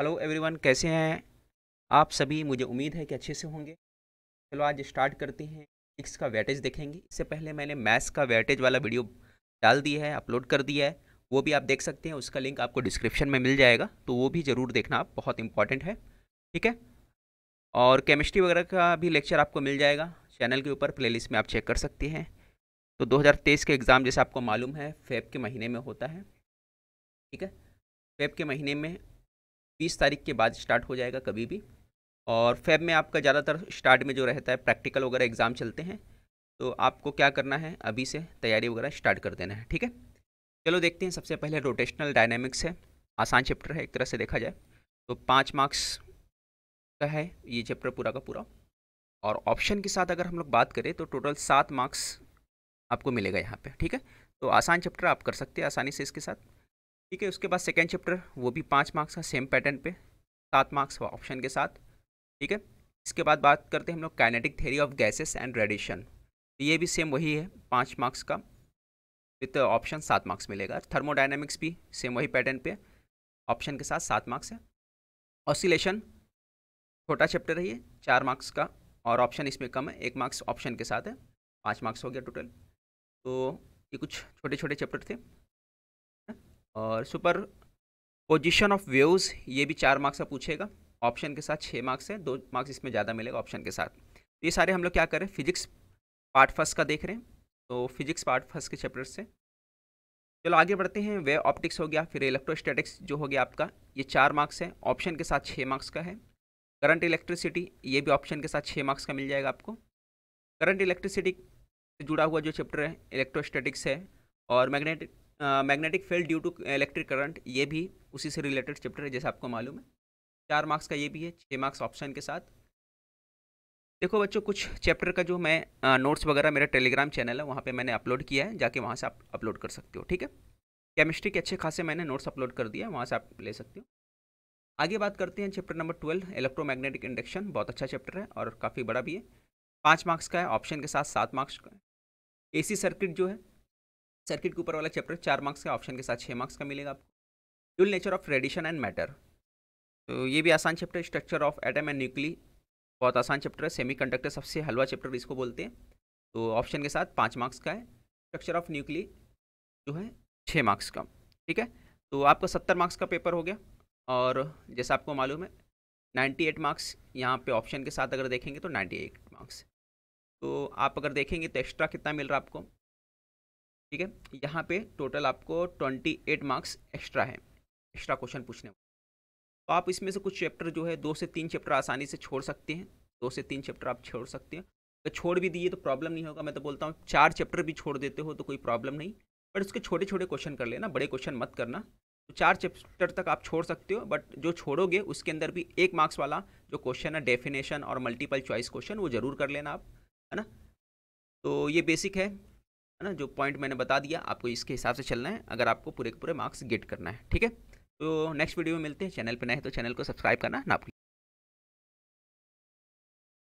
hello everyone कैसे हैं आप सभी मुझे उम्मीद है कि अच्छे से होंगे चलो आज स्टार्ट करते हैं फिजिक्स का वेटेज देखेंगे इससे पहले मैंने मैथ्स का वेटेज वाला वीडियो डाल दिया है अपलोड कर दिया है वो भी आप देख सकते हैं उसका लिंक आपको डिस्क्रिप्शन में मिल जाएगा तो वो भी ज़रूर देखना आप बहुत इंपॉर्टेंट है ठीक है और केमिस्ट्री वगैरह का भी लेक्चर आपको मिल जाएगा चैनल के ऊपर प्ले में आप चेक कर सकते हैं तो दो के एग्ज़ाम जैसे आपको मालूम है फेब के महीने में होता है ठीक है फेब के महीने में बीस तारीख के बाद स्टार्ट हो जाएगा कभी भी और फैब में आपका ज़्यादातर स्टार्ट में जो रहता है प्रैक्टिकल वगैरह एग्ज़ाम चलते हैं तो आपको क्या करना है अभी से तैयारी वगैरह स्टार्ट कर देना है ठीक है चलो देखते हैं सबसे पहले रोटेशनल डायनामिक्स है आसान चैप्टर है एक तरह से देखा जाए तो पाँच मार्क्स का है ये चैप्टर पूरा का पूरा और ऑप्शन के साथ अगर हम लोग बात करें तो टोटल सात मार्क्स आपको मिलेगा यहाँ पे ठीक है तो आसान चैप्टर आप कर सकते हैं आसानी से इसके साथ ठीक है उसके बाद सेकेंड चैप्टर वो भी पाँच मार्क्स का सेम पैटर्न पे सात मार्क्स ऑप्शन के साथ ठीक है इसके बाद बात करते हैं हम लोग kinetic theory of gases and radiation ये भी सेम वही है पाँच मार्क्स का विथ ऑप्शन सात मार्क्स मिलेगा थर्मोडाइनमिक्स भी सेम वही पैटर्न पे ऑप्शन के साथ सात मार्क्स है ऑसिलेशन छोटा चैप्टर है ये चार मार्क्स का और ऑप्शन इसमें कम है एक मार्क्स ऑप्शन के साथ है पाँच मार्क्स हो गया टोटल तो ये कुछ छोटे छोटे चैप्टर थे और सुपर पोजिशन ऑफ वेव्स ये भी चार मार्क्स का पूछेगा ऑप्शन के साथ छः मार्क्स है दो मार्क्स इसमें ज़्यादा मिलेगा ऑप्शन के साथ तो ये सारे हम लोग क्या करें फिजिक्स पार्ट फर्स्ट का देख रहे हैं तो फिजिक्स पार्ट फर्स्ट के चैप्टर से चलो आगे बढ़ते हैं वे ऑप्टिक्स हो गया फिर इलेक्ट्रोस्टैटिक्स जो हो गया आपका ये चार मार्क्स है ऑप्शन के साथ छः मार्क्स का है करंट इलेक्ट्रिसिटी ये भी ऑप्शन के साथ छः मार्क्स का मिल जाएगा आपको करंट इलेक्ट्रिसिटी से जुड़ा हुआ जो चैप्टर है इलेक्ट्रोस्टैटिक्स है और magnetic magnetic field due to electric current ये भी उसी से रिलेटेड चैप्टर है जैसे आपको मालूम है चार मार्क्स का ये भी है छः मार्क्स ऑप्शन के साथ देखो बच्चों कुछ चैप्टर का जो मैं नोट्स वगैरह मेरा टेलीग्राम चैनल है वहाँ पे मैंने अपलोड किया है जाके वहाँ से आप अपलोड कर सकते हो ठीक है केमिस्ट्री के अच्छे खासे मैंने नोट्स अपलोड कर दिया है वहाँ से आप ले सकते हो आगे बात करते हैं chapter number twelve electromagnetic induction बहुत अच्छा चैप्टर है और काफ़ी बड़ा भी है पाँच मार्क्स का है ऑप्शन के साथ सात मार्क्स का है ए सर्किट जो है सर्किट के ऊपर वाला चैप्टर चार मार्क्स का ऑप्शन के साथ छः मार्क्स का मिलेगा आपको dual nature of radiation and matter तो ये भी आसान chapter structure of atom and nuclei बहुत आसान चैप्टर है सेमी कंडक्टर सबसे हलवा चैप्टर इसको बोलते हैं तो ऑप्शन के साथ पाँच मार्क्स का है स्ट्रक्चर ऑफ न्यूक्ली जो है छः मार्क्स का ठीक है तो आपका सत्तर मार्क्स का पेपर हो गया और जैसा आपको मालूम है नाइन्टी एट मार्क्स यहाँ पे ऑप्शन के साथ अगर देखेंगे तो नाइन्टी एट मार्क्स तो आप अगर देखेंगे तो एक्स्ट्रा कितना मिल रहा है आपको ठीक है यहाँ पे टोटल आपको ट्वेंटी एट मार्क्स एक्स्ट्रा है एक्स्ट्रा क्वेश्चन पूछने तो आप इसमें से कुछ चैप्टर जो है दो से तीन चैप्टर आसानी से छोड़ सकते हैं दो से तीन चैप्टर आप छोड़ सकते हैं तो छोड़ भी दिए तो प्रॉब्लम नहीं होगा मैं तो बोलता हूँ चार चैप्टर भी छोड़ देते हो तो कोई प्रॉब्लम नहीं बट उसके छोटे छोटे क्वेश्चन कर लेना बड़े क्वेश्चन मत करना तो चार चैप्टर तक आप छोड़ सकते हो बट जो छोड़ोगे उसके अंदर भी एक मार्क्स वाला जो क्वेश्चन है डेफिनेशन और मल्टीपल चॉइस क्वेश्चन वो जरूर कर लेना आप है ना तो ये बेसिक है है ना जो पॉइंट मैंने बता दिया आपको इसके हिसाब से चलना है अगर आपको पूरे के पूरे मार्क्स गेट करना है ठीक है तो नेक्स्ट वीडियो में मिलते हैं चैनल पर नए तो चैनल को सब्सक्राइब करना ना